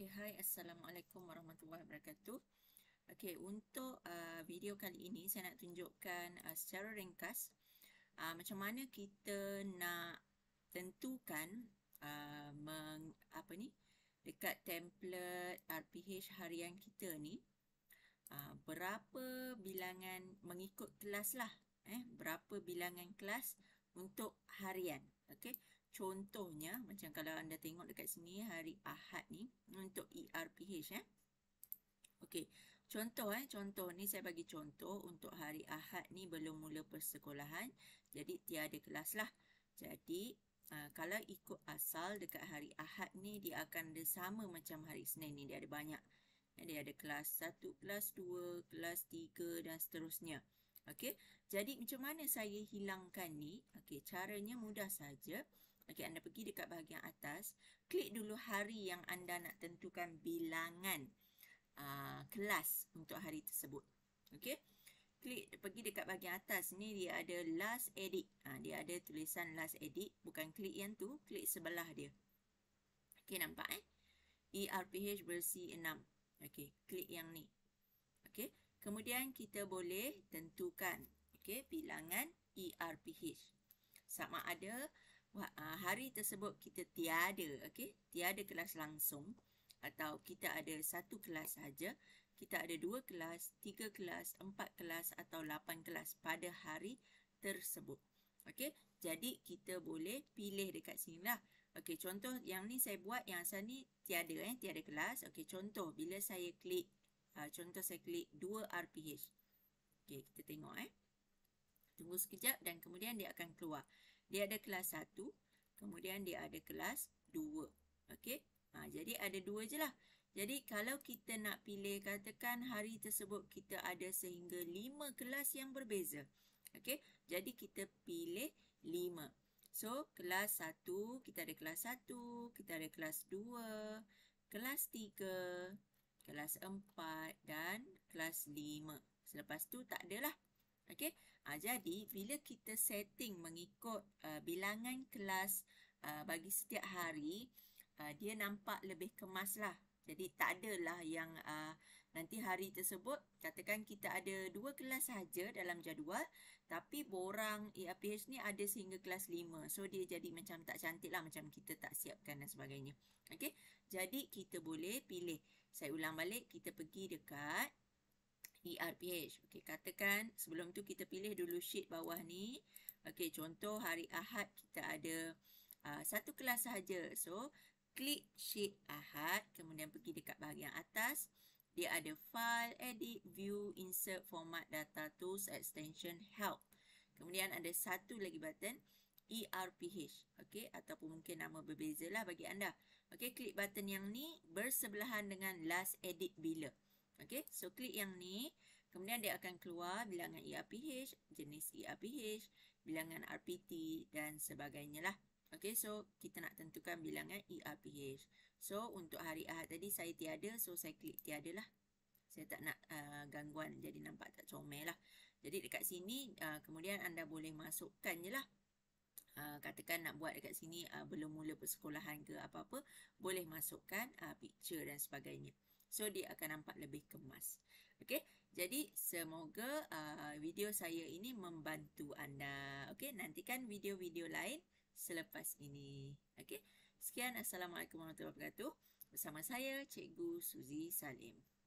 Okay, ya, hi. Assalamualaikum warahmatullahi wabarakatuh. Okay, untuk uh, video kali ini saya nak tunjukkan uh, secara ringkas uh, macam mana kita nak tentukan uh, meng, apa ni dekat template RPH harian kita ni uh, berapa bilangan mengikut kelas lah. Eh, berapa bilangan kelas untuk harian. Okay, Contohnya macam kalau anda tengok dekat sini hari Ahad ni untuk ERPH eh. Okey, contoh eh, contoh ni saya bagi contoh untuk hari Ahad ni belum mula persekolahan, jadi tiada kelas lah. Jadi, uh, kalau ikut asal dekat hari Ahad ni, dia akan ada sama macam hari Senin ni, dia ada banyak. Eh, dia ada kelas 1, kelas 2, kelas 3 dan seterusnya. Okey, jadi macam mana saya hilangkan ni? Okey, caranya mudah saja. Okey, anda pergi dekat bahagian atas, klik dulu hari yang anda nak tentukan bilangan uh, kelas untuk hari tersebut. Okey, klik pergi dekat bahagian atas ni dia ada last edit. Ha, dia ada tulisan last edit, bukan klik yang tu, klik sebelah dia. Okey, nampak eh? ERPH versi 6. Okey, klik yang ni. Okey, kemudian kita boleh tentukan okay, bilangan ERPH. Sama ada... Ah, hari tersebut kita tiada, okey? Tiada kelas langsung atau kita ada satu kelas saja, kita ada dua kelas, tiga kelas, empat kelas atau lapan kelas pada hari tersebut. Okey? Jadi kita boleh pilih dekat sini lah, Okey, contoh yang ni saya buat yang asal ni tiada eh, tiada kelas. Okey, contoh bila saya klik uh, contoh saya klik dua rph Okey, kita tengok eh. Tunggu sekejap dan kemudian dia akan keluar dia ada kelas 1, kemudian dia ada kelas 2. Okey? Ha, jadi ada dua je lah. Jadi kalau kita nak pilih katakan hari tersebut kita ada sehingga lima kelas yang berbeza. Okey? Jadi kita pilih lima. So kelas satu, kita ada kelas satu, kita ada kelas dua, kelas tiga, kelas empat dan kelas lima. Selepas tu tak adalah. Okey, ha, jadi bila kita setting mengikut uh, bilangan kelas uh, bagi setiap hari, uh, dia nampak lebih kemaslah. Jadi tak adalah yang uh, nanti hari tersebut, katakan kita ada dua kelas saja dalam jadual, tapi borang EAPH ni ada sehingga kelas lima. So dia jadi macam tak cantik lah, macam kita tak siapkan dan sebagainya. Okey, jadi kita boleh pilih. Saya ulang balik, kita pergi dekat ERPH. Okey, katakan sebelum tu kita pilih dulu sheet bawah ni. Okey, contoh hari Ahad kita ada uh, satu kelas sahaja. So, klik sheet Ahad kemudian pergi dekat bahagian atas. Dia ada file, edit, view, insert, format, data, tools, extension, help. Kemudian ada satu lagi button ERPH. Okey, ataupun mungkin nama berbeza lah bagi anda. Okey, klik button yang ni bersebelahan dengan last edit bila. Okey, so klik yang ni. Kemudian dia akan keluar bilangan ERPH, jenis ERPH, bilangan RPT dan sebagainya lah. Okey, so kita nak tentukan bilangan ERPH. So, untuk hari Ahad tadi saya tiada, so saya klik tiada lah. Saya tak nak uh, gangguan jadi nampak tak comel lah. Jadi dekat sini uh, kemudian anda boleh masukkan je lah. Uh, katakan nak buat dekat sini uh, belum mula persekolahan ke apa-apa. Boleh masukkan uh, picture dan sebagainya. So dia akan nampak lebih kemas Okay Jadi semoga uh, video saya ini membantu anda Okay nantikan video-video lain selepas ini Okay Sekian Assalamualaikum warahmatullahi wabarakatuh Bersama saya Cikgu Suzy Salim